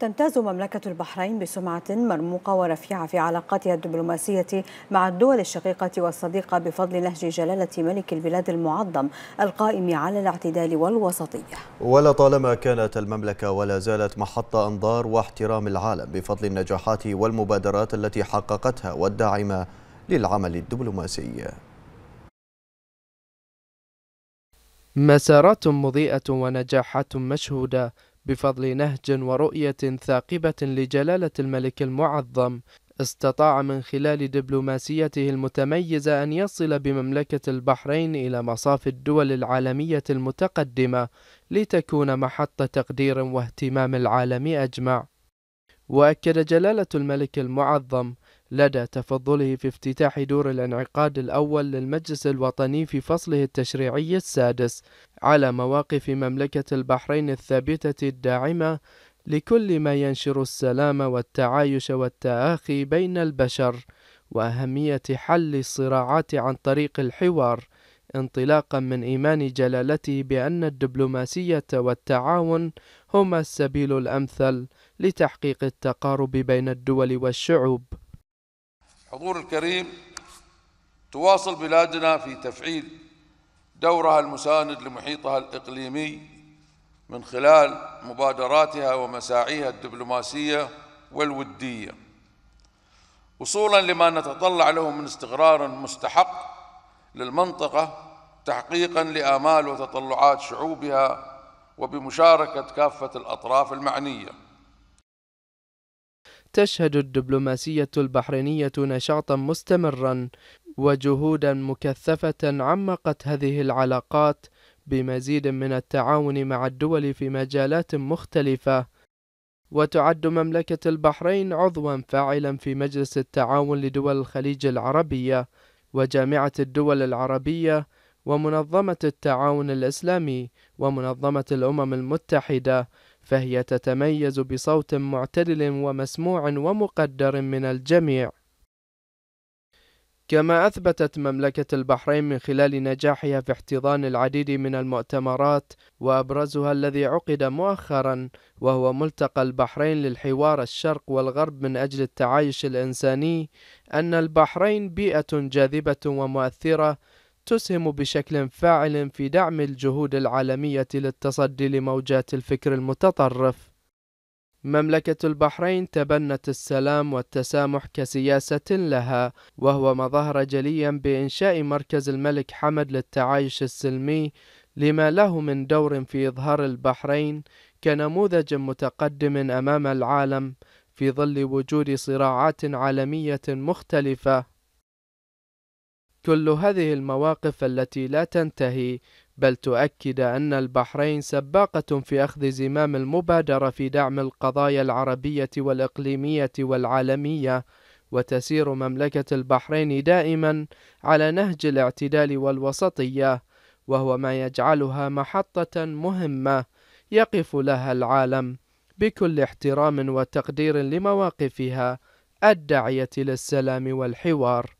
تمتاز مملكة البحرين بسمعة مرموقة ورفيعة في علاقاتها الدبلوماسية مع الدول الشقيقة والصديقة بفضل نهج جلالة ملك البلاد المعظم القائم على الاعتدال والوسطية ولطالما كانت المملكة ولا زالت محط أنظار واحترام العالم بفضل النجاحات والمبادرات التي حققتها والداعمة للعمل الدبلوماسي مسارات مضيئة ونجاحات مشهودة بفضل نهج ورؤية ثاقبة لجلالة الملك المعظم استطاع من خلال دبلوماسيته المتميزة أن يصل بمملكة البحرين إلى مصاف الدول العالمية المتقدمة لتكون محط تقدير واهتمام العالم أجمع وأكد جلالة الملك المعظم لدى تفضله في افتتاح دور الانعقاد الأول للمجلس الوطني في فصله التشريعي السادس على مواقف مملكة البحرين الثابتة الداعمة لكل ما ينشر السلام والتعايش والتآخي بين البشر وأهمية حل الصراعات عن طريق الحوار انطلاقا من إيمان جلالته بأن الدبلوماسية والتعاون هما السبيل الأمثل لتحقيق التقارب بين الدول والشعوب حضور الكريم تواصل بلادنا في تفعيل دورها المساند لمحيطها الإقليمي من خلال مبادراتها ومساعيها الدبلوماسية والودية وصولا لما نتطلع له من استقرار مستحق للمنطقة تحقيقا لآمال وتطلعات شعوبها وبمشاركة كافة الأطراف المعنية تشهد الدبلوماسية البحرينية نشاطا مستمرا وجهودا مكثفة عمقت هذه العلاقات بمزيد من التعاون مع الدول في مجالات مختلفة وتعد مملكة البحرين عضوا فاعلا في مجلس التعاون لدول الخليج العربية وجامعة الدول العربية ومنظمة التعاون الإسلامي ومنظمة الأمم المتحدة فهي تتميز بصوت معتدل ومسموع ومقدر من الجميع كما أثبتت مملكة البحرين من خلال نجاحها في احتضان العديد من المؤتمرات وأبرزها الذي عقد مؤخرا وهو ملتقى البحرين للحوار الشرق والغرب من أجل التعايش الإنساني أن البحرين بيئة جاذبة ومؤثرة تسهم بشكل فاعل في دعم الجهود العالمية للتصدي لموجات الفكر المتطرف. مملكة البحرين تبنت السلام والتسامح كسياسة لها، وهو ما ظهر جليا بإنشاء مركز الملك حمد للتعايش السلمي لما له من دور في إظهار البحرين كنموذج متقدم أمام العالم في ظل وجود صراعات عالمية مختلفة. كل هذه المواقف التي لا تنتهي بل تؤكد أن البحرين سباقة في أخذ زمام المبادرة في دعم القضايا العربية والإقليمية والعالمية وتسير مملكة البحرين دائما على نهج الاعتدال والوسطية وهو ما يجعلها محطة مهمة يقف لها العالم بكل احترام وتقدير لمواقفها الداعية للسلام والحوار